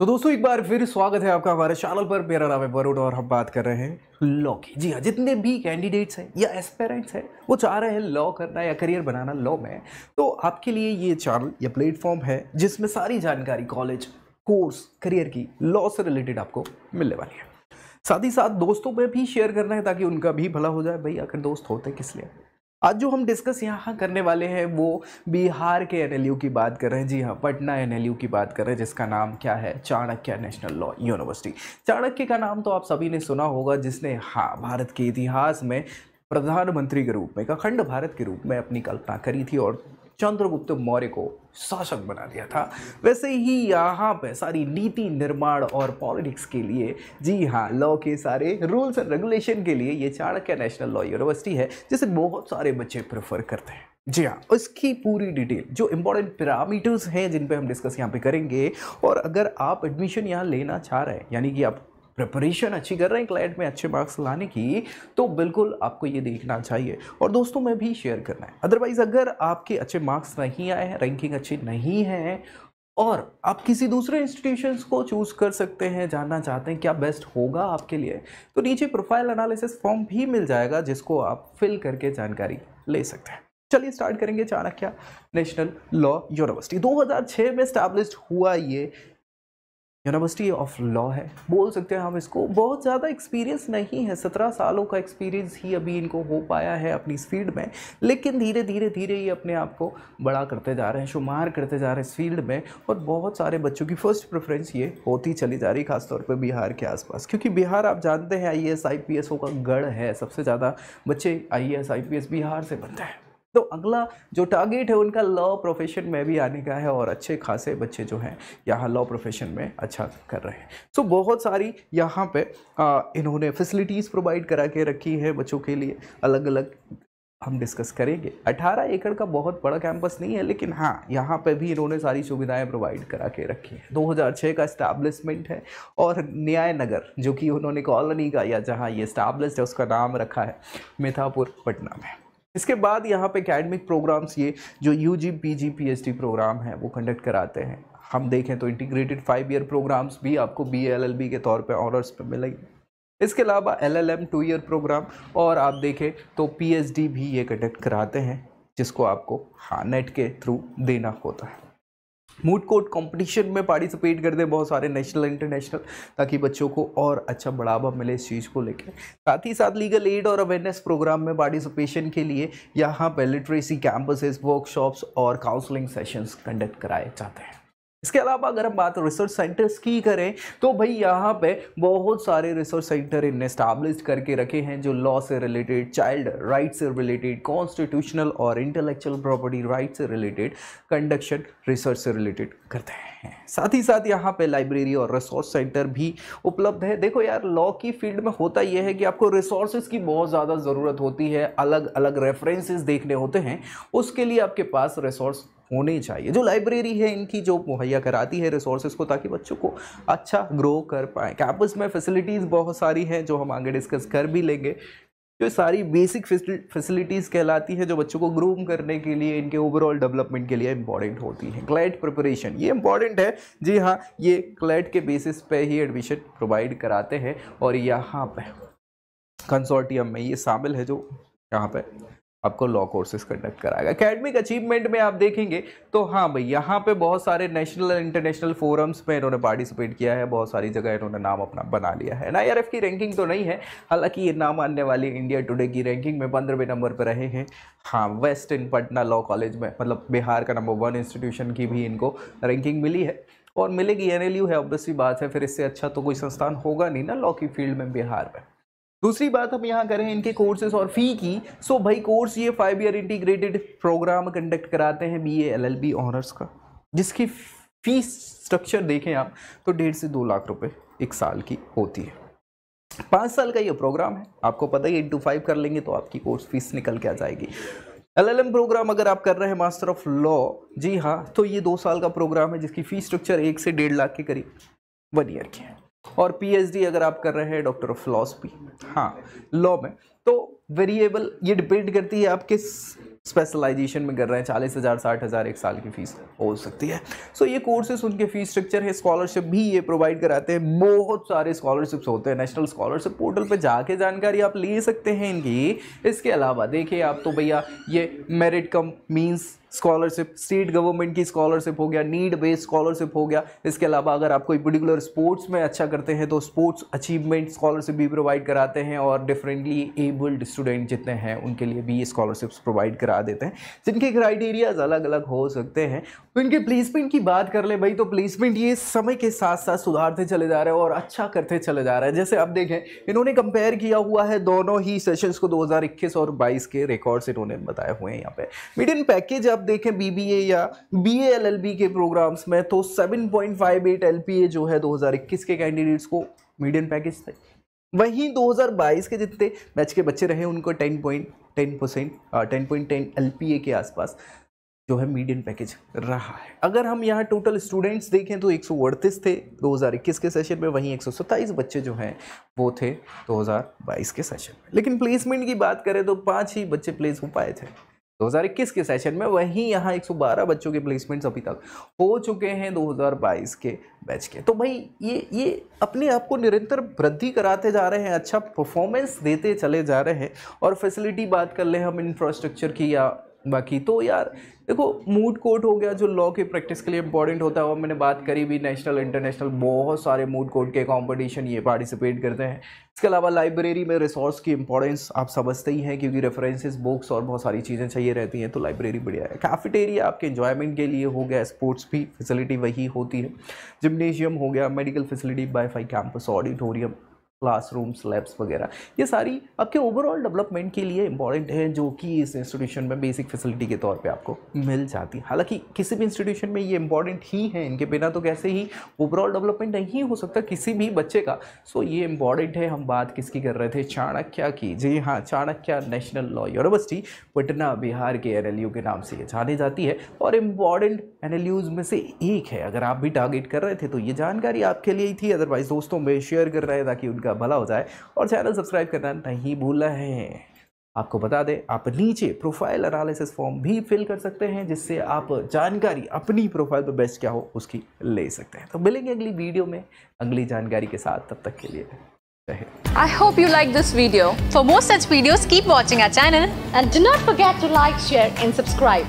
तो दोस्तों एक बार फिर स्वागत है आपका हमारे चैनल पर मेरा नाम है वरुण और हम बात कर रहे हैं लॉ की जी हाँ जितने भी कैंडिडेट्स हैं या एस्पेरेंट्स हैं वो चाह रहे हैं लॉ करना या करियर बनाना लॉ में तो आपके लिए ये चैनल या प्लेटफॉर्म है जिसमें सारी जानकारी कॉलेज कोर्स करियर की लॉ से रिलेटेड आपको मिलने वाली है साथ ही साथ दोस्तों में भी शेयर करना है ताकि उनका भी भला हो जाए भाई आखिर दोस्त होते किस लिए आज जो हम डिस्कस यहाँ करने वाले हैं वो बिहार के एन की बात कर रहे हैं जी हाँ पटना एन की बात कर रहे हैं जिसका नाम क्या है Chanakya national law university Chanakya का नाम तो आप सभी ने सुना होगा जिसने हाँ भारत के इतिहास में प्रधानमंत्री के रूप में अखंड भारत के रूप में अपनी कल्पना करी थी और चंद्रगुप्त मौर्य को शासक बना दिया था वैसे ही यहाँ पर सारी नीति निर्माण और पॉलिटिक्स के लिए जी हाँ लॉ के सारे रूल्स एंड रेगुलेशन के लिए ये चाणक्य नेशनल लॉ यूनिवर्सिटी है जिसे बहुत सारे बच्चे प्रेफर करते हैं जी हाँ उसकी पूरी डिटेल जो इंपॉर्टेंट पैरामीटर्स हैं जिन पे हम डिस्कस यहाँ पे करेंगे और अगर आप एडमिशन यहाँ लेना चाह रहे हैं यानी कि आप प्रिपरेशन अच्छी कर रहे हैं क्लाइंट में अच्छे मार्क्स लाने की तो बिल्कुल आपको ये देखना चाहिए और दोस्तों में भी शेयर करना है अदरवाइज़ अगर आपके अच्छे मार्क्स नहीं आए हैं रैंकिंग अच्छी नहीं है और आप किसी दूसरे इंस्टीट्यूशंस को चूज़ कर सकते हैं जानना चाहते हैं क्या बेस्ट होगा आपके लिए तो नीचे प्रोफाइल एनालिसिस फॉर्म भी मिल जाएगा जिसको आप फिल करके जानकारी ले सकते हैं चलिए स्टार्ट करेंगे चाणक्य नेशनल लॉ यूनिवर्सिटी 2006 में स्टैब्लिश हुआ ये यूनिवर्सिटी ऑफ लॉ है बोल सकते हैं हम इसको बहुत ज़्यादा एक्सपीरियंस नहीं है सत्रह सालों का एक्सपीरियंस ही अभी इनको हो पाया है अपनी इस फील्ड में लेकिन धीरे धीरे धीरे ये अपने आप को बड़ा करते जा रहे हैं शुमार करते जा रहे हैं इस फील्ड में और बहुत सारे बच्चों की फर्स्ट प्रेफरेंस ये होती चली जा रही है खासतौर पर बिहार के आसपास क्योंकि बिहार आप जानते हैं आई एस का गढ़ है सबसे ज़्यादा बच्चे आई एस बिहार से बनते हैं तो अगला जो टारगेट है उनका लॉ प्रोफेशन में भी आने का है और अच्छे खासे बच्चे जो हैं यहाँ लॉ प्रोफेशन में अच्छा कर रहे हैं सो so, बहुत सारी यहाँ पे आ, इन्होंने फैसिलिटीज़ प्रोवाइड करा के रखी है बच्चों के लिए अलग अलग हम डिस्कस करेंगे 18 एकड़ का बहुत बड़ा कैंपस नहीं है लेकिन हाँ यहाँ पे भी इन्होंने सारी सुविधाएं प्रोवाइड करा के रखी हैं 2006 का इस्टेब्लिशमेंट है और न्याय नगर जो कि उन्होंने कॉलोनी का या जहाँ ये इस्टेब्लिश है उसका नाम रखा है मिथापुर पटना में इसके बाद यहाँ पे एकेडमिक प्रोग्राम्स ये जो U G P G P H D programme है वो कंडक्ट कराते हैं हम देखें तो इंटीग्रेटेड फाइव ईयर प्रोग्राम्स भी आपको बी एल एल बी के तौर पर ऑनर्स पर मिलेंगे इसके अलावा L L M two year programme और आप देखें तो पी एच डी भी ये कंडक्ट कराते हैं जिसको आपको हाँ नेट के थ्रू देना होता है मूड कोर्ट कंपटीशन में पार्टिसिपेट करते हैं बहुत सारे नेशनल इंटरनेशनल ताकि बच्चों को और अच्छा बढ़ावा मिले इस चीज़ को लेकर साथ ही साथ लीगल एड और अवेयरनेस प्रोग्राम में पार्टिसिपेशन के लिए यहाँ पे लिटरेसी कैंपसेस वर्कशॉप्स और काउंसलिंग सेशंस कंडक्ट कराए जाते हैं इसके अलावा अगर हम बात रिसर्च सेंटर्स की करें तो भाई यहाँ पे बहुत सारे रिसर्च सेंटर इन स्टैब्लिश करके रखे हैं जो लॉ से रिलेटेड चाइल्ड राइट से रिलेटेड कॉन्स्टिट्यूशनल और इंटेलेक्चुअल प्रॉपर्टी राइट से रिलेटेड कंडक्शन रिसर्च से रिलेटेड करते हैं साथ ही साथ यहाँ पे लाइब्रेरी और रिसोर्स सेंटर भी उपलब्ध है देखो यार लॉ की फील्ड में होता यह है कि आपको रिसोर्सेज की बहुत ज़्यादा ज़रूरत होती है अलग अलग रेफरेंसेज देखने होते हैं उसके लिए आपके पास रिसोर्स होने चाहिए जो लाइब्रेरी है इनकी जो मुहैया कराती है रिसोर्सेज को ताकि बच्चों को अच्छा ग्रो कर पाए कैंपस में फैसिलिटीज़ बहुत सारी हैं जो हम आगे डिस्कस कर भी लेंगे जो सारी बेसिक फैसिलिटीज़ कहलाती है जो बच्चों को ग्रूम करने के लिए इनके ओवरऑल डेवलपमेंट के लिए इंपॉर्टेंट होती है क्लैट प्रिपरेशन ये इंपॉर्टेंट है जी हाँ ये क्लैट के बेसिस पे ही एडमिशन प्रोवाइड कराते हैं और यहाँ पे कंसोर्टियम में ये शामिल है जो यहाँ पे आपको लॉ कोर्सेज कंडक्ट कराएगा अकेडमिक अचीवमेंट में आप देखेंगे तो हाँ भाई यहाँ पे बहुत सारे नेशनल और इंटरनेशनल फोरम्स में इन्होंने पार्टिसिपेट किया है बहुत सारी जगह इन्होंने नाम अपना बना लिया है एन आई की रैंकिंग तो नहीं है हालांकि ये नाम आने वाली इंडिया टुडे की रैंकिंग में पंद्रहवें नंबर पर रहे हैं हाँ west in Patna law college में मतलब बिहार का नंबर वन इंस्टीट्यूशन की भी इनको रैंकिंग मिली है और मिलेगी एन है ऑब्वियसली बात है फिर इससे अच्छा तो कोई संस्थान होगा नहीं ना लॉ की फील्ड में बिहार में दूसरी बात हम यहाँ करें इनके कोर्सेज और फ़ी की सो भाई कोर्स ये five year integrated programme conduct कराते हैं B A L L B honours का जिसकी फीस स्ट्रक्चर देखें आप तो डेढ़ से दो लाख रुपए एक साल की होती है पाँच साल का ये प्रोग्राम है आपको पता ही एट टू फाइव कर लेंगे तो आपकी कोर्स फीस निकल के आ जाएगी एलएलएम प्रोग्राम अगर आप कर रहे हैं मास्टर ऑफ लॉ जी हाँ तो ये दो साल का प्रोग्राम है जिसकी फ़ीस स्ट्रक्चर एक से डेढ़ लाख के करीब वन ईयर की है और पीएचडी अगर आप कर रहे हैं डॉक्टर ऑफ फिलोसफी हाँ लॉ में तो वेरिएबल ये डिपेंड करती है आप किस स्पेशलाइजेशन में कर रहे हैं चालीस हज़ार साठ हज़ार एक साल की फ़ीस हो सकती है सो so, ये कोर्सेज उनके फ़ीस स्ट्रक्चर है स्कॉलरशिप भी ये प्रोवाइड कराते हैं बहुत सारे स्कॉलरशिप्स होते हैं नेशनल स्कॉलरशिप पोर्टल पर जाके जानकारी आप ले सकते हैं इनकी इसके अलावा देखिए आप तो भैया ये merit cum means scholarship state government की स्कॉलरशिप हो गया नीड बेस्ड स्कॉलरशिप हो गया इसके अलावा अगर आप कोई पर्टिकुलर स्पोर्ट्स में अच्छा करते हैं तो स्पोर्ट्स अचीवमेंट स्कॉलरशिप भी प्रोवाइड कराते हैं और डिफरेंटली एबल्ड स्टूडेंट जितने हैं उनके लिए भी ये स्कॉलरशिप्स प्रोवाइड करा देते हैं जिनके क्राइटेरियाज अलग अलग हो सकते हैं तो इनके प्लेसमेंट की बात कर ले भाई तो प्लेसमेंट ये समय के साथ साथ सुधारते चले जा रहे हैं और अच्छा करते चले जा रहे हैं जैसे आप देखें इन्होंने कंपेयर किया हुआ है दोनों ही सेशंस को 2021 और 22 के रिकॉर्ड्स इन्होंने बताए हुए हैं यहाँ पे मीडियन पैकेज आप देखें बीबीए या बी एल एल बी के प्रोग्राम्स में तो 7.58 ए जो है 2021 के कैंडिडेट्स को मीडियम पैकेज थे वहीं 2022 के जितने बैच के बच्चे रहे उनको 10.10 percent ten point ten L के आसपास जो है मीडियम पैकेज रहा है अगर हम यहाँ टोटल स्टूडेंट्स देखें तो एक थे 2021 के सेशन में वहीं 127 बच्चे जो हैं वो थे 2022 के सेशन में लेकिन प्लेसमेंट की बात करें तो पाँच ही बच्चे प्लेस हो पाए थे 2021 के सेशन में वहीं यहाँ 112 बच्चों के प्लेसमेंट्स अभी तक हो चुके हैं 2022 के बैच के तो भाई ये ये अपने आप को निरंतर वृद्धि कराते जा रहे हैं अच्छा परफॉर्मेंस देते चले जा रहे हैं और फैसिलिटी बात कर ले हम इंफ्रास्ट्रक्चर की या बाकी तो यार देखो मूड कोर्ट हो गया जो लॉ के प्रैक्टिस के लिए इंपॉर्टेंट होता है और मैंने बात करी भी नेशनल इंटरनेशनल बहुत सारे मूड कोर्ट के कंपटीशन ये पार्टिसिपेट करते हैं इसके अलावा लाइब्रेरी में रिसोर्स की इंपॉर्टेंस आप समझते ही हैं क्योंकि रेफरेंसेस बुक्स और बहुत सारी चीज़ें चाहिए रहती हैं तो लाइब्रेरी बढ़िया है कैफेटेरिया आपके इन्जॉयमेंट के लिए हो गया स्पोर्ट्स भी फैसिलिटी वही होती है जिमनेशियम हो गया medical facility wifi campus auditorium classrooms labs वगैरह ये सारी आपके ओवरऑल डेवलपमेंट के लिए इंपॉर्टेंट है जो कि इस इंस्टीट्यूशन में बेसिक फैसिलिटी के तौर पे आपको मिल जाती है हालांकि किसी भी इंस्टीट्यूशन में ये इंपॉर्टेंट ही है इनके बिना तो कैसे ही ओवरऑल डेवलपमेंट नहीं हो सकता किसी भी बच्चे का सो ये इंपॉर्टेंट है हम बात किसकी कर रहे थे चाणक्य की जी हाँ Chanakya national law university Patna Bihar के एन के नाम से ये जानी जाती है और इम्पॉर्टेंट एन में से एक है अगर आप भी टारगेट कर रहे थे तो ये जानकारी आपके लिए ही थी अदरवाइज़ दोस्तों में शेयर कर रहे हैं ताकि उनका आपका भला हो जाए और चैनल सब्सक्राइब करना नहीं भूला है आपको बता दें आप नीचे प्रोफाइल एनालिसिस फॉर्म भी फिल कर सकते हैं जिससे आप जानकारी अपनी प्रोफाइल पर बेस्ट क्या हो उसकी ले सकते हैं तो मिलेंगे अगली वीडियो में अगली जानकारी के साथ तब तक के लिए I hope you like this video. For more such videos, keep watching our channel and do not forget to like, share and subscribe.